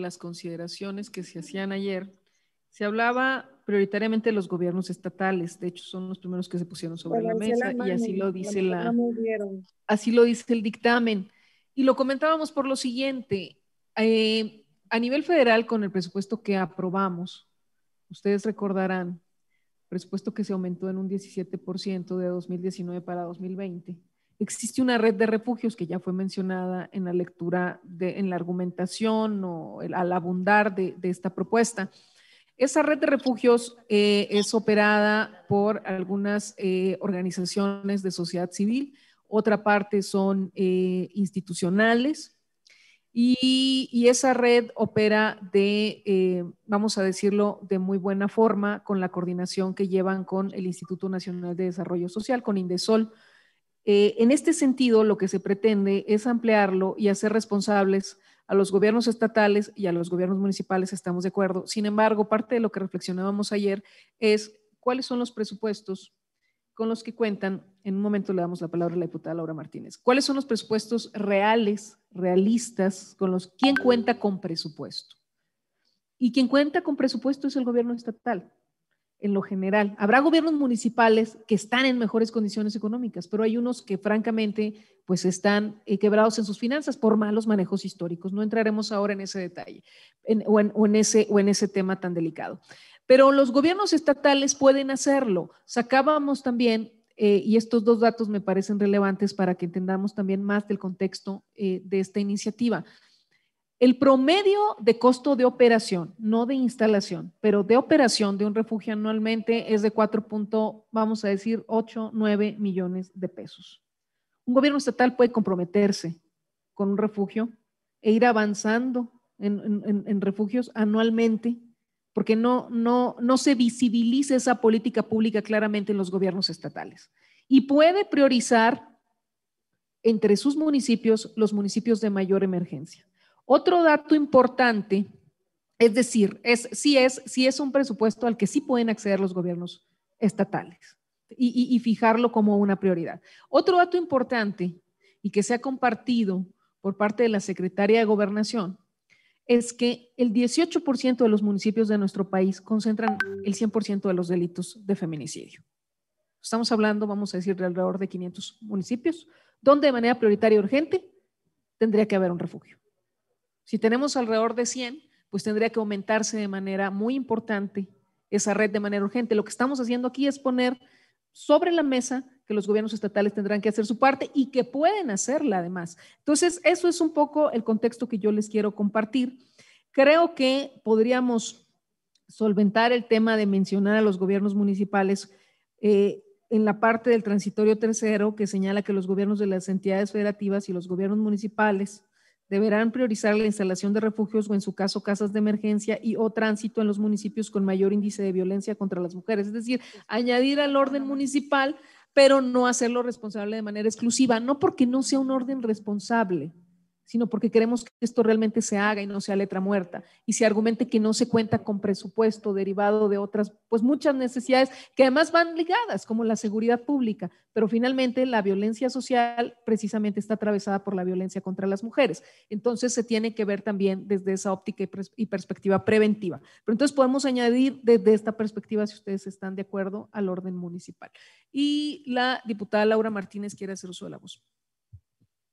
las consideraciones que se hacían ayer, se hablaba prioritariamente de los gobiernos estatales, de hecho son los primeros que se pusieron sobre la mesa y así lo dice la, así lo dice el dictamen. Y lo comentábamos por lo siguiente, eh, a nivel federal con el presupuesto que aprobamos, ustedes recordarán, presupuesto que se aumentó en un 17% de 2019 para 2020 Existe una red de refugios que ya fue mencionada en la lectura, en la argumentación o al abundar de, esta propuesta. Esa red de refugios eh, es operada por algunas eh, organizaciones de sociedad civil, otra parte son eh, institucionales y, y, esa red opera de, vamos a decirlo, de muy buena forma con la coordinación que llevan con el Instituto Nacional de Desarrollo Social, con Indesol eh, en este sentido, lo que se pretende es ampliarlo y hacer responsables a los gobiernos estatales y a los gobiernos municipales, estamos de acuerdo. Sin embargo, parte de lo que reflexionábamos ayer es cuáles son los presupuestos con los que cuentan. En un momento le damos la palabra a la diputada Laura Martínez. ¿Cuáles son los presupuestos reales, realistas, con los quién cuenta con presupuesto? Y quien cuenta con presupuesto es el gobierno estatal en lo general. Habrá gobiernos municipales que están en mejores condiciones económicas, pero hay unos que francamente pues están eh, quebrados en sus finanzas por malos manejos históricos. No entraremos ahora en ese detalle o, en, ese, o en ese tema tan delicado. Pero los gobiernos estatales pueden hacerlo. Sacábamos también eh, y estos dos datos me parecen relevantes para que entendamos también más del contexto eh, de esta iniciativa. El promedio de costo de operación, no de instalación, pero de operación de un refugio anualmente es de 4. vamos a decir 8, 9 millones de pesos. Un gobierno estatal puede comprometerse con un refugio e ir avanzando en, refugios anualmente, porque no, no, no se visibiliza esa política pública claramente en los gobiernos estatales. Y puede priorizar entre sus municipios los municipios de mayor emergencia otro dato importante, es decir, es, si es, es un presupuesto al que sí pueden acceder los gobiernos estatales y, y fijarlo como una prioridad. Otro dato importante y que se ha compartido por parte de la Secretaría de Gobernación es que el 18% de los municipios de nuestro país concentran el 100% de los delitos de feminicidio. Estamos hablando, vamos a decir, de alrededor de 500 municipios, donde de manera prioritaria y urgente tendría que haber un refugio. Si tenemos alrededor de 100, pues tendría que aumentarse de manera muy importante esa red de manera urgente. Lo que estamos haciendo aquí es poner sobre la mesa que los gobiernos estatales tendrán que hacer su parte y que pueden hacerla además. Entonces, eso es un poco el contexto que yo les quiero compartir. Creo que podríamos solventar el tema de mencionar a los gobiernos municipales eh, en la parte del transitorio tercero que señala que los gobiernos de las entidades federativas y los gobiernos municipales deberán priorizar la instalación de refugios o en su caso casas de emergencia y o tránsito en los municipios con mayor índice de violencia contra las mujeres. Es decir, añadir al orden municipal, pero no hacerlo responsable de manera exclusiva, no porque no sea un orden responsable, sino porque queremos que esto realmente se haga y no sea letra muerta. Y se argumente que no se cuenta con presupuesto derivado de otras, pues muchas necesidades que además van ligadas, como la seguridad pública. Pero finalmente la violencia social precisamente está atravesada por la violencia contra las mujeres. Entonces se tiene que ver también desde esa óptica y, perspectiva preventiva. Pero entonces podemos añadir desde esta perspectiva, si ustedes están de acuerdo, al orden municipal. Y la diputada Laura Martínez quiere hacer uso de la voz.